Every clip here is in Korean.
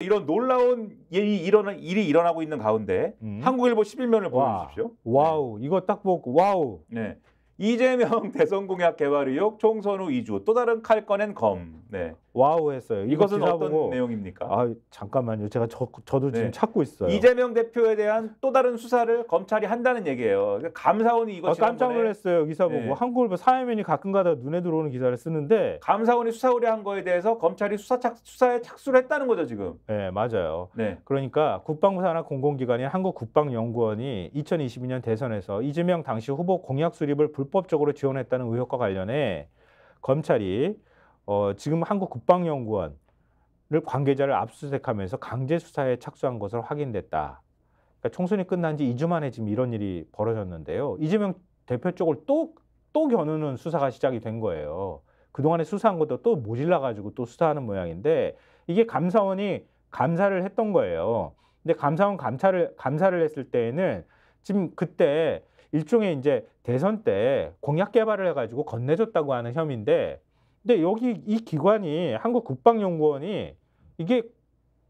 이런 놀라운 일이 예, 일어난 일이 일어나고 있는 가운데 음. 한국일보 11면을 보여주십시오. 와우, 이거 딱 보고 와우. 네. 이재명 대선 공약 개발 의혹 총선 후 2주 또 다른 칼 꺼낸 검. 네. 와우 했어요. 이것은 어떤 보고, 내용입니까? 아 잠깐만요. 제가 저, 저도 지금 네. 찾고 있어요. 이재명 대표에 대한 또 다른 수사를 검찰이 한다는 얘기예요. 그러니까 감사원이 이거 아, 깜짝 놀랐어요. 기사 보고 네. 한국일보 사회면이 가끔가다 눈에 들어오는 기사를 쓰는데 감사원이 수사 의뢰한 거에 대해서 검찰이 수사 착, 수사에 착수를 했다는 거죠 지금. 네 맞아요. 네. 그러니까 국방부 산하 공공기관인 한국국방연구원이 2022년 대선에서 이재명 당시 후보 공약 수립을 불법적으로 지원했다는 의혹과 관련해 검찰이 어, 지금 한국 국방연구원을 관계자를 압수수색하면서 강제 수사에 착수한 것으로 확인됐다. 그러니까 총선이 끝난 지 2주 만에 지금 이런 일이 벌어졌는데요. 이재명 대표 쪽을 또, 또 겨누는 수사가 시작이 된 거예요. 그동안에 수사한 것도 또 모질라가지고 또 수사하는 모양인데 이게 감사원이 감사를 했던 거예요. 근데 감사원 감사를, 감사를 했을 때에는 지금 그때 일종의 이제 대선 때 공약 개발을 해가지고 건네줬다고 하는 혐의인데 근데 여기 이 기관이 한국 국방연구원이 이게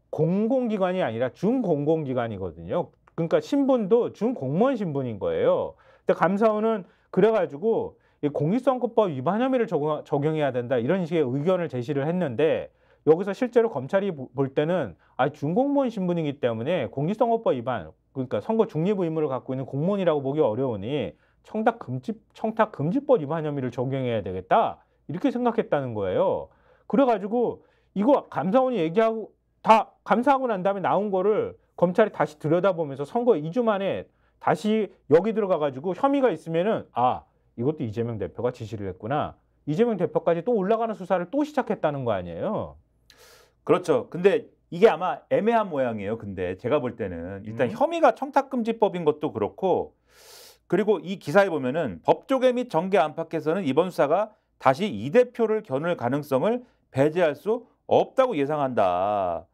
공공기관이 아니라 준공공기관이거든요. 그러니까 신분도 준공무원 신분인 거예요. 근데 감사원은 그래가지고 이 공익선거법 위반 혐의를 적용, 해야 된다 이런 식의 의견을 제시를 했는데 여기서 실제로 검찰이 볼 때는 아 준공무원 신분이기 때문에 공익선거법 위반 그러니까 선거 중립 의무를 갖고 있는 공무원이라고 보기 어려우니 청탁 금지 청탁 금지법 위반 혐의를 적용해야 되겠다 이렇게 생각했다는 거예요. 그래가지고 이거 감사원이 얘기하고 다 감사하고 난 다음에 나온 거를 검찰이 다시 들여다보면서 선거 2주 만에 다시 여기 들어가가지고 혐의가 있으면은 아 이것도 이재명 대표가 지시를 했구나. 이재명 대표까지 또 올라가는 수사를 또 시작했다는 거 아니에요. 그렇죠. 근데 이게 아마 애매한 모양이에요. 근데 제가 볼 때는 일단 음. 혐의가 청탁금지법인 것도 그렇고 그리고 이 기사에 보면은 법조계 및 정계 안팎에서는 이번 수사가 다시 이 대표를 겨눌 가능성을 배제할 수 없다고 예상한다.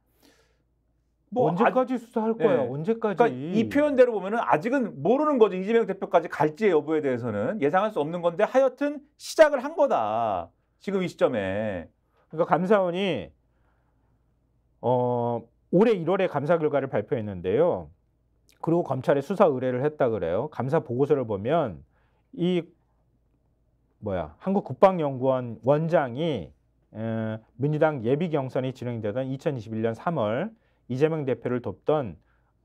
뭐 언제까지 아 수사할 예. 거야? 네. 언제까지? 그러니까 이 표현대로 보면은 아직은 모르는 거죠. 이재명 대표까지 갈지 여부에 대해서는 예상할 수 없는 건데 하여튼 시작을 한 거다. 지금 이 시점에. 그러니까 감사원이 어, 올해 1월에 감사 결과를 발표했는데요. 그리고 검찰에 수사 의뢰를 했다 그래요. 감사 보고서를 보면 이 뭐야 한국 국방연구원 원장이 에, 민주당 예비 경선이 진행되던 2021년 3월 이재명 대표를 돕던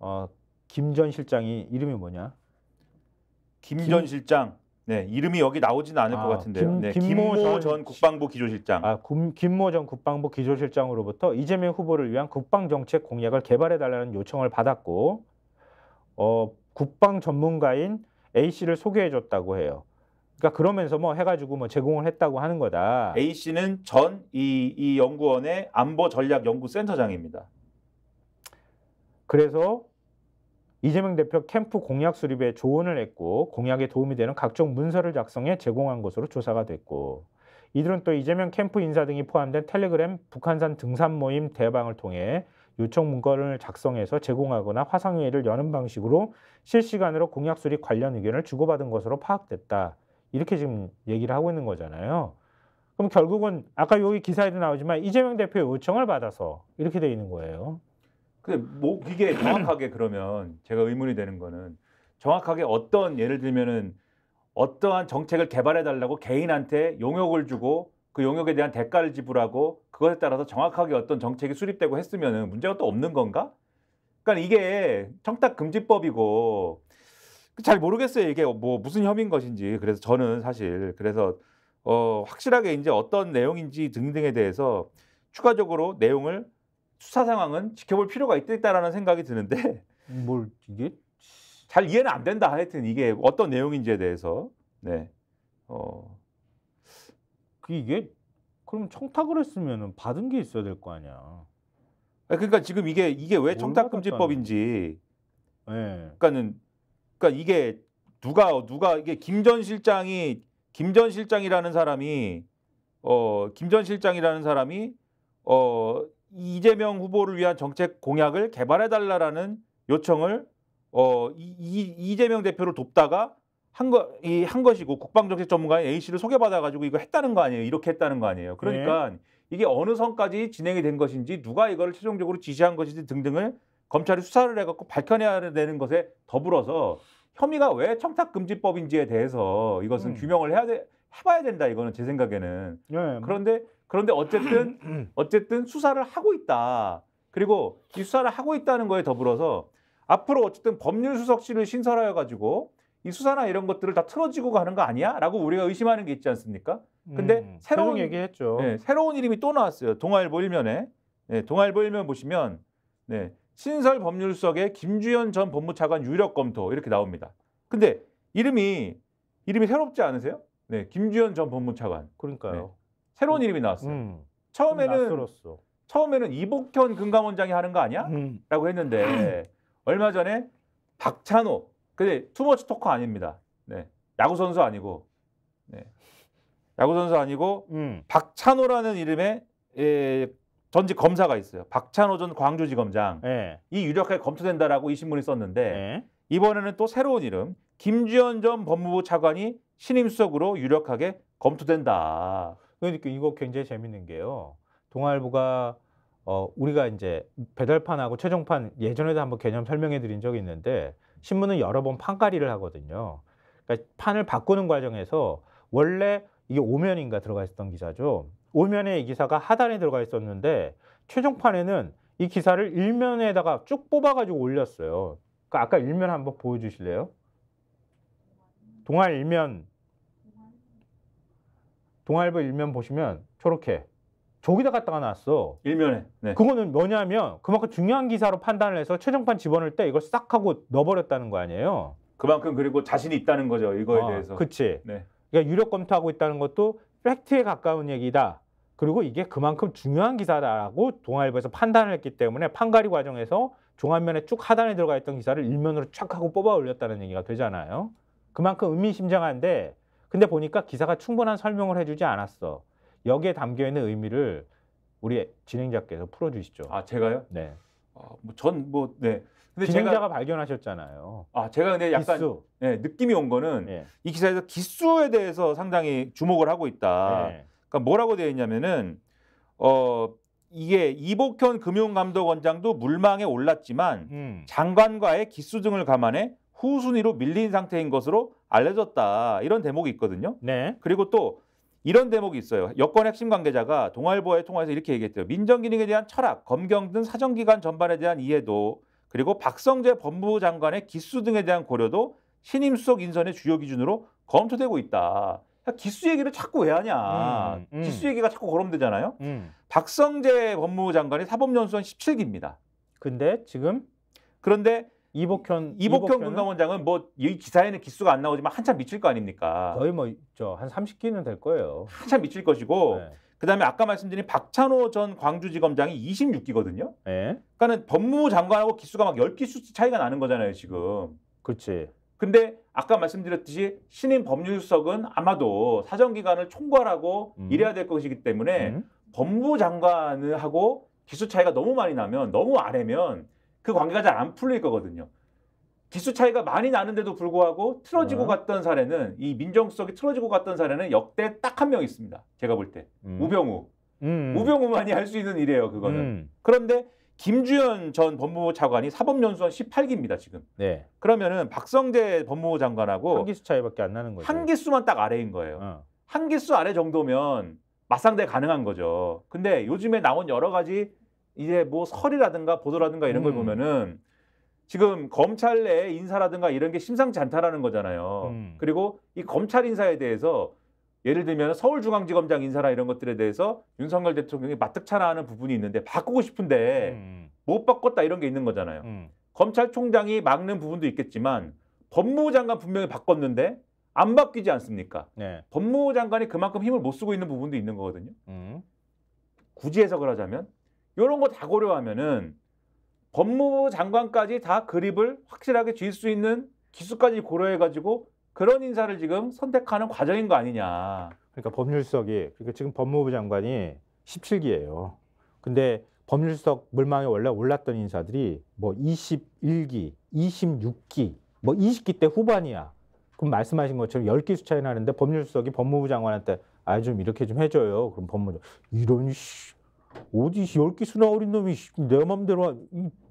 어, 김전 실장이 이름이 뭐냐? 김전 김... 실장. 네 이름이 여기 나오지는 않을 아, 것 같은데요. 김, 네, 김모, 김모, 전 국방부 기조실장. 아 김, 김모 전 국방부 기조실장으로부터 이재명 후보를 위한 국방 정책 공약을 개발해 달라는 요청을 받았고 어, 국방 전문가인 A 씨를 소개해 줬다고 해요. 그러니까 그러면서 뭐 해가지고 뭐 제공을 했다고 하는 거다. A 씨는 전이이 연구원의 안보 전략 연구 센터장입니다. 그래서 이재명 대표 캠프 공약 수립에 조언을 했고 공약에 도움이 되는 각종 문서를 작성해 제공한 것으로 조사가 됐고 이들은 또 이재명 캠프 인사 등이 포함된 텔레그램 북한산 등산 모임 대방을 통해 요청 문건을 작성해서 제공하거나 화상회의를 여는 방식으로 실시간으로 공약 수립 관련 의견을 주고받은 것으로 파악됐다. 이렇게 지금 얘기를 하고 있는 거잖아요. 그럼 결국은 아까 여기 기사에도 나오지만 이재명 대표의 요청을 받아서 이렇게 돼 있는 거예요. 근데 뭐 이게 정확하게 그러면 제가 의문이 되는 거는 정확하게 어떤 예를 들면은 어떠한 정책을 개발해 달라고 개인한테 용역을 주고 그 용역에 대한 대가를 지불하고 그것에 따라서 정확하게 어떤 정책이 수립되고 했으면은 문제가 또 없는 건가? 그러니까 이게 청탁 금지법이고 잘 모르겠어요. 이게 뭐 무슨 혐의인 것인지. 그래서 저는 사실 그래서 어 확실하게 이제 어떤 내용인지 등등에 대해서 추가적으로 내용을 수사 상황은 지켜볼 필요가 있다라는 생각이 드는데 음, 뭘 이게 잘 이해는 안 된다. 하여튼 이게 어떤 내용인지에 대해서 네. 어그 이게 그럼 청탁을 했으면 은 받은 게 있어야 될 거 아니야. 아, 그러니까 지금 이게 이게 왜 청탁금지법인지. 예. 네. 그러니까는 그러니까 이게 누가 누가 이게 김 전 실장이 김 전 실장이라는 사람이 어김 전 실장이라는 사람이 어 이재명 후보를 위한 정책 공약을 개발해 달라라는 요청을 어 이, 이, 재명 대표를 돕다가 한 거이한 것이고 국방정책 전문가인 A 씨를 소개받아 가지고 이거 했다는 거 아니에요? 이렇게 했다는 거 아니에요? 그러니까 네. 이게 어느 선까지 진행이 된 것인지 누가 이걸 최종적으로 지시한 것인지 등등을 검찰이 수사를 해갖고 밝혀내야 되는 것에 더불어서 혐의가 왜 청탁금지법인지에 대해서 이것은 음. 규명을 해야 돼, 해봐야 된다 이거는 제 생각에는. 네. 그런데 그런데 어쨌든 어쨌든 수사를 하고 있다. 그리고 이 수사를 하고 있다는 거에 더불어서 앞으로 어쨌든 법률 수석실을 신설하여 가지고 이 수사나 이런 것들을 다 틀어지고 가는 거 아니야?라고 우리가 의심하는 게 있지 않습니까? 근데 음, 새로운 얘기했죠. 네, 새로운 이름이 또 나왔어요. 동아일보 일면에 네, 동아일보 일면 보시면 네, 신설 법률석에 김주현 전 법무차관 유력 검토 이렇게 나옵니다. 근데 이름이 이름이 새롭지 않으세요? 네, 김주현 전 법무차관. 그러니까요. 네, 새로운 이름이 나왔어요. 음, 처음에는 처음에는 이복현 금감원장이 하는 거 아니야? 음. 라고 했는데 얼마 전에 박찬호. 근데 투머치 토커 아닙니다. 네. 야구 선수 아니고. 네. 야구 선수 아니고 음. 박찬호라는 이름의 예, 전직 검사가 있어요. 박찬호 전 광주지검장. 예. 이 유력하게 검토된다라고 이 신문이 썼는데 예. 이번에는 또 새로운 이름 김지현 전 법무부 차관이 신임 수석으로 유력하게 검토된다. 그러니까 이거 굉장히 재밌는 게요. 동아일보가 어, 우리가 이제 배달판하고 최종판 예전에도 한번 개념 설명해 드린 적이 있는데 신문은 여러 번 판가리를 하거든요. 그러니까 판을 바꾸는 과정에서 원래 이게 오면인가 들어가 있었던 기사죠. 오면에이 기사가 하단에 들어가 있었는데 최종판에는 이 기사를 일면에다가쭉 뽑아가지고 올렸어요. 그러니까 아까 일면 한번 보여주실래요? 동아일면 동아일보 일면 보시면 저렇게 저기다 갖다가 놨어. 일면에. 네. 그거는 뭐냐면 그만큼 중요한 기사로 판단을 해서 최종판 집어넣을 때 이걸 싹 하고 넣어버렸다는 거 아니에요. 그만큼 그리고 자신이 있다는 거죠. 이거에 아, 대해서. 그치. 네. 그러니까 유력 검토하고 있다는 것도 팩트에 가까운 얘기다. 그리고 이게 그만큼 중요한 기사다라고 동아일보에서 판단을 했기 때문에 판가리 과정에서 종합면에 쭉 하단에 들어가 있던 기사를 일면으로 촥 하고 뽑아 올렸다는 얘기가 되잖아요. 그만큼 의미심장한데 근데 보니까 기사가 충분한 설명을 해주지 않았어. 여기에 담겨 있는 의미를 우리 진행자께서 풀어주시죠. 아 제가요? 네. 아, 뭐전 뭐 네. 근데 기자가 제가, 발견하셨잖아요. 아 제가 근데 약간 기수. 네, 느낌이 온 거는 네. 이 기사에서 기수에 대해서 상당히 주목을 하고 있다. 네. 그러니까 뭐라고 되어 있냐면은 어 이게 이복현 금융감독원장도 물망에 올랐지만 음. 장관과의 기수 등을 감안해 후순위로 밀린 상태인 것으로 알려졌다 이런 대목이 있거든요. 네. 그리고 또 이런 대목이 있어요. 여권 핵심 관계자가 동아일보와의 통화에서 이렇게 얘기했대요. 민정기능에 대한 철학, 검경 등 사정기관 전반에 대한 이해도 그리고 박성재 법무부 장관의 기수 등에 대한 고려도 신임 수석 인선의 주요 기준으로 검토되고 있다. 기수 얘기를 자꾸 왜 하냐. 음, 음. 기수 얘기가 자꾸 거론되잖아요. 음. 박성재 법무부 장관이 사법연수원 17기입니다. 근데 지금 그런데 이복현 이복현 군감원장은 뭐이 기사에는 기수가 안 나오지만 한참 미칠 거 아닙니까? 거의 뭐 저 한 30기는 될 거예요. 한참 미칠 것이고 네. 그다음에 아까 말씀드린 박찬호 전 광주지검장이 26기거든요. 네. 그러니까는 법무부 장관하고 기수가 막 10기수 차이가 나는 거잖아요, 지금. 그렇지. 근데 아까 말씀드렸듯이 신임 법률수석은 아마도 사정기관을 총괄하고 음. 이래야 될 것이기 때문에 음. 법무부 장관하고 을 기수 차이가 너무 많이 나면 너무 아래면 그 관계가 잘 안 풀릴 거거든요. 기수 차이가 많이 나는데도 불구하고 틀어지고 어. 갔던 사례는 이 민정수석이 틀어지고 갔던 사례는 역대 딱 한 명 있습니다. 제가 볼 때. 음. 우병우. 음. 우병우만이 할 수 있는 일이에요. 그거는. 음. 그런데 김주현 전 법무부 차관이 사법연수원 18기입니다. 지금. 네. 그러면은 박성재 법무부 장관하고 한 기수 차이밖에 안 나는 거죠. 한 기수만 딱 아래인 거예요. 어. 한 기수 아래 정도면 맞상대 가능한 거죠. 근데 요즘에 나온 여러 가지 이제 뭐 설이라든가 보도라든가 이런 걸 음. 보면은 지금 검찰 내 인사라든가 이런 게 심상치 않다라는 거잖아요. 음. 그리고 이 검찰 인사에 대해서 예를 들면 서울중앙지검장 인사나 이런 것들에 대해서 윤석열 대통령이 마뜩찮아하는 부분이 있는데 바꾸고 싶은데 음. 못 바꿨다 이런 게 있는 거잖아요. 음. 검찰총장이 막는 부분도 있겠지만 법무부 장관 분명히 바꿨는데 안 바뀌지 않습니까? 네. 법무부 장관이 그만큼 힘을 못 쓰고 있는 부분도 있는 거거든요. 음. 굳이 해석을 하자면 이런 거 다 고려하면은 법무부 장관까지 다 그립을 확실하게 쥘수 있는 기수까지 고려해가지고 그런 인사를 지금 선택하는 과정인 거 아니냐. 그러니까 법률석이 그러니까 지금 법무부 장관이 17기예요. 근데 법률석 물망에 원래 올랐던 인사들이 뭐 21기, 26기, 뭐 20기 때 후반이야. 그럼 말씀하신 것처럼 10기 수차이 나는데 법률석이 법무부 장관한테 아 좀 이렇게 좀 해줘요. 그럼 법무부 이런 씨 어디 10개 수나 어린 놈이 내 맘대로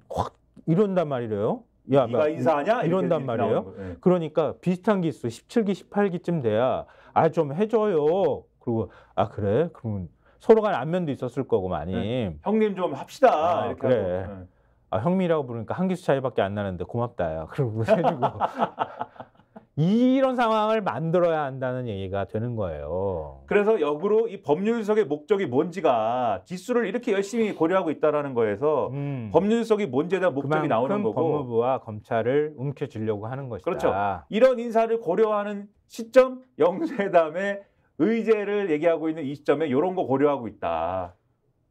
확 이런단 말이래요. 야, 네가 인사하냐? 이런단 말이에요. 네. 그러니까 비슷한 기수 17기, 18기쯤 돼야 아 좀 해줘요. 그리고 아 그래? 그러면 서로 간 안면도 있었을 거고 많이. 네. 형님 좀 합시다. 아, 그래. 네. 아 형님이라고 부르니까 한 기수 차이밖에 안 나는데 고맙다야. 그러고 해주고. 이런 상황을 만들어야 한다는 얘기가 되는 거예요. 그래서 역으로 이 법률석의 목적이 뭔지가 지수를 이렇게 열심히 고려하고 있다라는 거에서 음. 법률석이 뭔지에 대한 목적이 나오는 거고 법무부와 검찰을 움켜쥐려고 하는 것이다. 그렇죠. 이런 인사를 고려하는 시점 영세담의 의제를 얘기하고 있는 이 시점에 이런 거 고려하고 있다.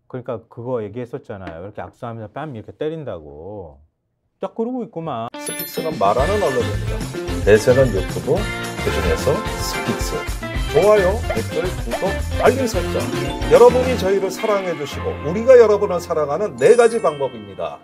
그러니까 그거 얘기했었잖아요. 이렇게 악수하면서 뺨 이렇게 때린다고. 딱 그러고 있구만. 스픽스는 말하는 언론입니다. 대세는 유튜브, 그중에서 스픽스. 좋아요, 댓글, 구독, 알림 설정. 여러분이 저희를 사랑해주시고 우리가 여러분을 사랑하는 네 가지 방법입니다.